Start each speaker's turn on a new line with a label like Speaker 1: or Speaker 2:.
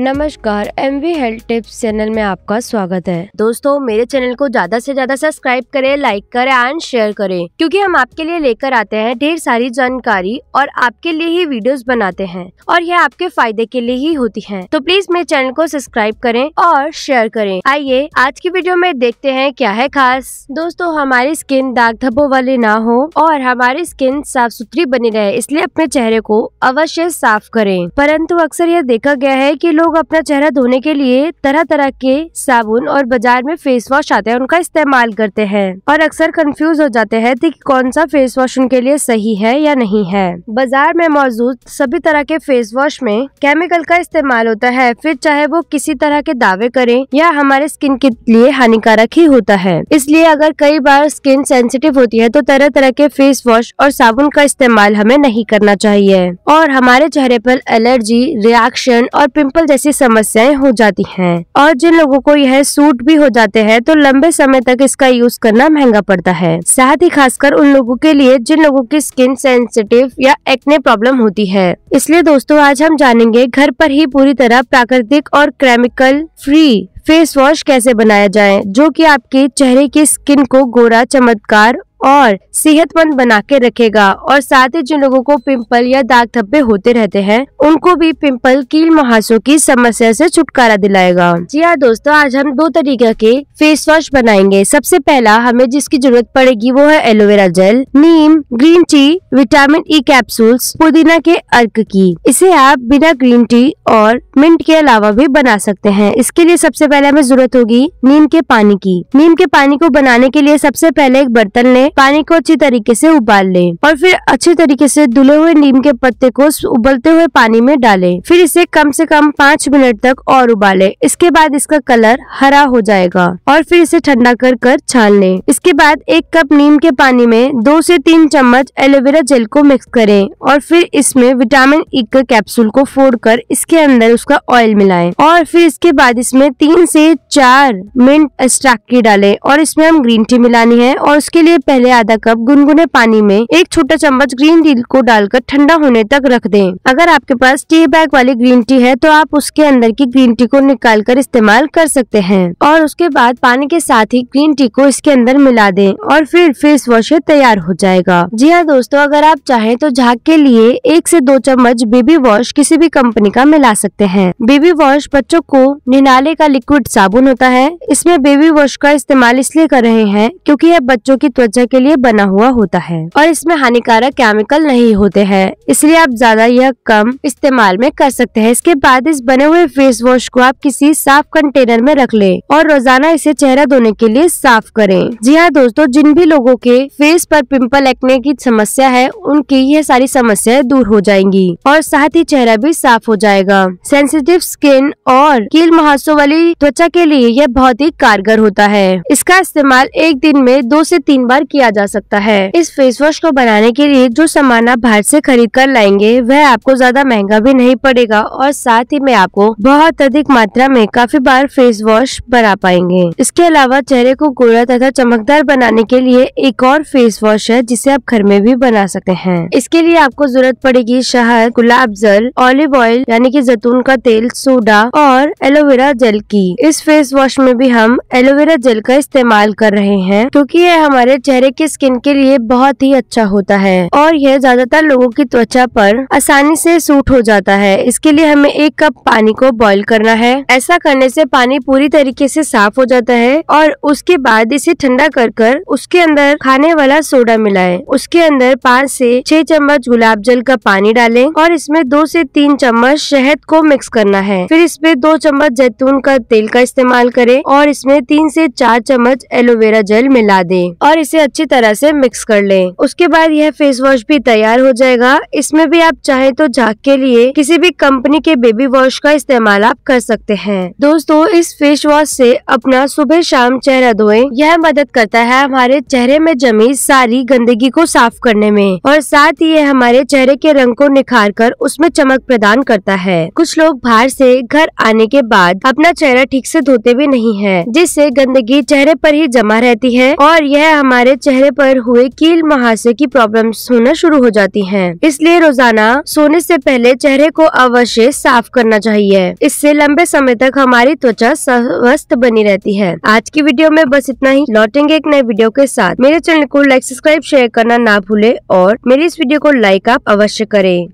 Speaker 1: नमस्कार M V health tips channel में आपका स्वागत है दोस्तों मेरे चैनल को ज्यादा से ज्यादा सब्सक्राइब करें लाइक करें एंड शेयर करें क्योंकि हम आपके लिए लेकर आते हैं ढेर सारी जानकारी और आपके लिए ही वीडियोस बनाते हैं और यह आपके फायदे के लिए ही होती हैं तो प्लीज मेरे चैनल को सब्सक्राइब करें और शेयर करें आइए आज की वीडियो में देखते हैं क्या है खास दोस्तों हमारी स्किन दाग धब्बों वाली ना हो और हमारी स्किन साफ सुथरी बनी रहे इसलिए अपने चेहरे को अवश्य साफ करें परंतु अक्सर यह देखा गया है की लोग लोग अपना चेहरा धोने के लिए तरह तरह के साबुन और बाजार में फेस वॉश आते हैं उनका इस्तेमाल करते हैं और अक्सर कंफ्यूज हो जाते हैं कि कौन सा फेस वॉश उनके लिए सही है या नहीं है बाजार में मौजूद सभी तरह के फेस वॉश में केमिकल का इस्तेमाल होता है फिर चाहे वो किसी तरह के दावे करें या हमारे स्किन के लिए हानिकारक ही होता है इसलिए अगर कई बार स्किन सेंसिटिव होती है तो तरह तरह के फेस वॉश और साबुन का इस्तेमाल हमें नहीं करना चाहिए और हमारे चेहरे पर एलर्जी रिएक्शन और पिंपल जैसे जैसी समस्याएं हो जाती हैं और जिन लोगों को यह सूट भी हो जाते हैं तो लंबे समय तक इसका यूज करना महंगा पड़ता है साथ ही खासकर उन लोगों के लिए जिन लोगों की स्किन सेंसिटिव या एक्ने प्रॉब्लम होती है इसलिए दोस्तों आज हम जानेंगे घर पर ही पूरी तरह प्राकृतिक और केमिकल फ्री फेस वॉश कैसे बनाया जाए जो कि आपके चेहरे की स्किन को गोरा चमत्कार और सेहतमंद बना के रखेगा और साथ ही जिन लोगों को पिंपल या दाग धब्बे होते रहते हैं उनको भी पिंपल कील मुहासों की समस्या से छुटकारा दिलाएगा जी हाँ दोस्तों आज हम दो तरीके के फेस वॉश बनाएंगे सबसे पहला हमें जिसकी जरूरत पड़ेगी वो है एलोवेरा जेल नीम green tea vitamin E capsules पुदीना के अर्क की इसे आप बिना ग्रीन टी और मिंट के अलावा भी बना सकते हैं इसके लिए सबसे पहले हमें जरूरत होगी नीम के पानी की नीम के पानी को बनाने के लिए सबसे पहले एक बर्तन लें में पानी को अच्छी तरीके से उबाल ले और फिर अच्छे तरीके से धुले हुए नीम के पत्ते को उबलते हुए पानी में डालें फिर इसे कम से कम पाँच मिनट तक और उबाले इसके बाद इसका कलर हरा हो जाएगा और फिर इसे ठंडा कर कर छान ले इसके बाद एक कप नीम के पानी में दो से तीन चम्मच एलोवेरा जेल को मिक्स करें और फिर इसमें विटामिन ई का कैप्सूल को फोड़ कर इसके अंदर उसका ऑयल मिलाएं और फिर इसके बाद इसमें तीन से चार मिनट की डालें और इसमें हम ग्रीन टी मिलानी है और उसके लिए पहले पहले आधा कप गुनगुने पानी में एक छोटा चम्मच ग्रीन टी को डालकर ठंडा होने तक रख दें अगर आपके पास टी बैग वाली ग्रीन टी है तो आप उसके अंदर की ग्रीन टी को निकाल कर इस्तेमाल कर सकते हैं और उसके बाद पानी के साथ ही ग्रीन टी को इसके अंदर मिला दे और फिर फेस वॉश तैयार हो जाएगा जी हाँ दोस्तों अगर आप चाहें तो झाक के लिए एक से दो चम्मच बेबी वॉश किसी भी कंपनी का मिला सकते हैं बेबी वॉश बच्चों को निनाले का लिक्विड साबुन होता है इसमें बेबी वॉश का इस्तेमाल इसलिए कर रहे हैं क्योंकि यह बच्चों की त्वचा के लिए बना हुआ होता है और इसमें हानिकारक केमिकल नहीं होते हैं इसलिए आप ज्यादा यह कम इस्तेमाल में कर सकते हैं इसके बाद इस बने हुए फेस वॉश को आप किसी साफ कंटेनर में रख ले और रोजाना इसे चेहरा धोने के लिए साफ करें जी हाँ दोस्तों जिन भी लोगो के फेस पर पिम्पल एक्ने की समस्या है उनकी यह सारी समस्या दूर हो जाएंगी और साथ ही चेहरा भी साफ हो जाएगा सेंसिटिव स्किन और कील मुहासों वाली त्वचा के लिए यह बहुत ही कारगर होता है इसका इस्तेमाल एक दिन में दो से तीन बार किया किया जा सकता है इस फेस वॉश को बनाने के लिए जो सामान आप बाहर से खरीद कर लाएंगे वह आपको ज्यादा महंगा भी नहीं पड़ेगा और साथ ही में आपको बहुत अधिक मात्रा में काफी बार फेस वॉश बना पाएंगे इसके अलावा चेहरे को गोरा तथा चमकदार बनाने के लिए एक और फेस वॉश है जिसे आप घर में भी बना सकते हैं इसके लिए आपको जरूरत पड़ेगी शहद गुलाब जल ऑलिव ऑयल यानी कि जैतून का तेल सोडा और एलोवेरा जेल की इस फेस वॉश में भी हम एलोवेरा जेल का इस्तेमाल कर रहे हैं क्योंकि यह हमारे चेहरे चेहरे की स्किन के लिए बहुत ही अच्छा होता है और यह ज्यादातर लोगों की त्वचा पर आसानी से सूट हो जाता है इसके लिए हमें एक कप पानी को बॉईल करना है ऐसा करने से पानी पूरी तरीके से साफ हो जाता है और उसके बाद इसे ठंडा कर कर उसके अंदर खाने वाला सोडा मिलाए उसके अंदर पाँच से छह चम्मच गुलाब जल का पानी डाले और इसमें दो से तीन चम्मच शहद को मिक्स करना है फिर इसमें दो चम्मच जैतून का तेल का इस्तेमाल करें और इसमें तीन से चार चम्मच एलोवेरा जेल मिला दें और इसे अच्छे अच्छी तरह से मिक्स कर लें उसके बाद यह फेस वॉश भी तैयार हो जाएगा इसमें भी आप चाहे तो झाक के लिए किसी भी कंपनी के बेबी वॉश का इस्तेमाल आप कर सकते हैं दोस्तों इस फेस वॉश से अपना सुबह शाम चेहरा धोए यह मदद करता है हमारे चेहरे में जमी सारी गंदगी को साफ करने में और साथ ही यह हमारे चेहरे के रंग को निखार कर उसमें चमक प्रदान करता है कुछ लोग बाहर से घर आने के बाद अपना चेहरा ठीक से धोते भी नहीं है जिससे गंदगी चेहरे पर ही जमा रहती है और यह हमारे चेहरे पर हुए कील मुहासे की प्रॉब्लम होना शुरू हो जाती हैं। इसलिए रोजाना सोने से पहले चेहरे को अवश्य साफ करना चाहिए इससे लंबे समय तक हमारी त्वचा स्वस्थ बनी रहती है आज की वीडियो में बस इतना ही लौटेंगे एक नए वीडियो के साथ मेरे चैनल को लाइक सब्सक्राइब शेयर करना ना भूले और मेरी इस वीडियो को लाइक आप अवश्य करें